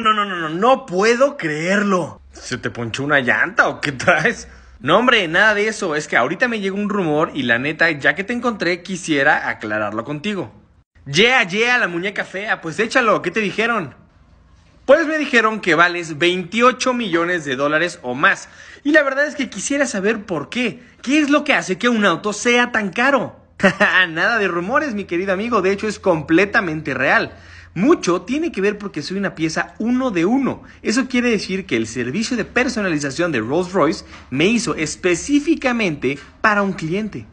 no, no, no, no, no, puedo creerlo. ¿Se te ponchó una llanta o qué traes? No, hombre, nada de eso. Es que ahorita me llegó un rumor y la neta, ya que te encontré, quisiera aclararlo contigo. Yeah, yeah, la muñeca fea. Pues échalo, ¿qué te dijeron? Pues me dijeron que vales 28 millones de dólares o más. Y la verdad es que quisiera saber por qué. ¿Qué es lo que hace que un auto sea tan caro? Nada de rumores, mi querido amigo. De hecho, es completamente real. Mucho tiene que ver porque soy una pieza uno de uno. Eso quiere decir que el servicio de personalización de Rolls Royce me hizo específicamente para un cliente.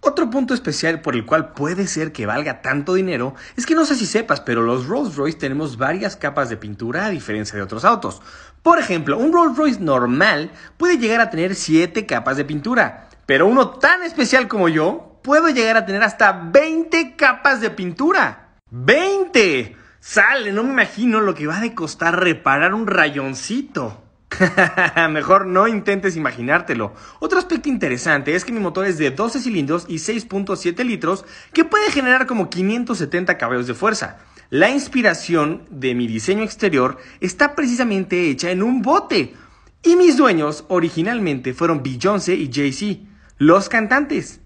Otro punto especial por el cual puede ser que valga tanto dinero es que no sé si sepas, pero los Rolls Royce tenemos varias capas de pintura a diferencia de otros autos. Por ejemplo, un Rolls Royce normal puede llegar a tener 7 capas de pintura, pero uno tan especial como yo puede llegar a tener hasta 20 capas de pintura. ¡20! Sale, no me imagino lo que va a costar reparar un rayoncito. Mejor no intentes imaginártelo. Otro aspecto interesante es que mi motor es de 12 cilindros y 6.7 litros que puede generar como 570 caballos de fuerza. La inspiración de mi diseño exterior está precisamente hecha en un bote. Y mis dueños originalmente fueron Beyoncé y Jay-Z, los cantantes.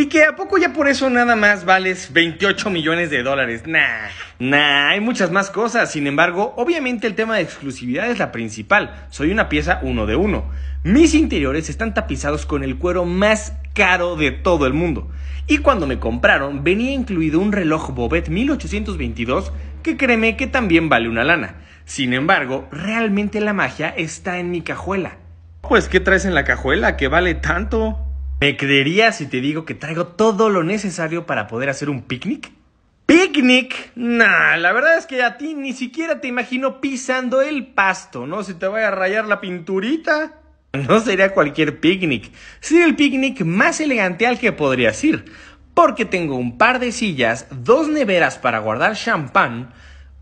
Y que a poco ya por eso nada más vales 28 millones de dólares. Nah, nah, hay muchas más cosas. Sin embargo, obviamente el tema de exclusividad es la principal. Soy una pieza uno de uno. Mis interiores están tapizados con el cuero más caro de todo el mundo. Y cuando me compraron, venía incluido un reloj Bobet 1822 que créeme que también vale una lana. Sin embargo, realmente la magia está en mi cajuela. Pues, ¿qué traes en la cajuela que vale tanto? ¿Me creerías si te digo que traigo todo lo necesario para poder hacer un picnic? ¿Picnic? Nah, la verdad es que a ti ni siquiera te imagino pisando el pasto, ¿no? Si te voy a rayar la pinturita. No sería cualquier picnic, sería el picnic más elegante al que podrías ir, porque tengo un par de sillas, dos neveras para guardar champán,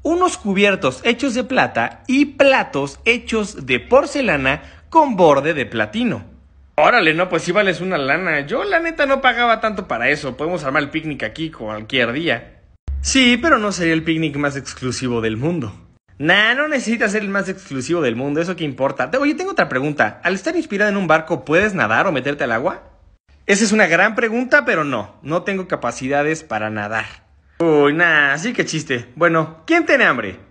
unos cubiertos hechos de plata y platos hechos de porcelana con borde de platino. Órale, no, pues sí vales una lana. Yo la neta no pagaba tanto para eso. Podemos armar el picnic aquí cualquier día. Sí, pero no sería el picnic más exclusivo del mundo. Nah, no necesitas ser el más exclusivo del mundo, eso qué importa. Oye, tengo otra pregunta. Al estar inspirado en un barco, ¿puedes nadar o meterte al agua? Esa es una gran pregunta, pero no, no tengo capacidades para nadar. Uy, nah, sí que chiste. Bueno, ¿quién tiene hambre?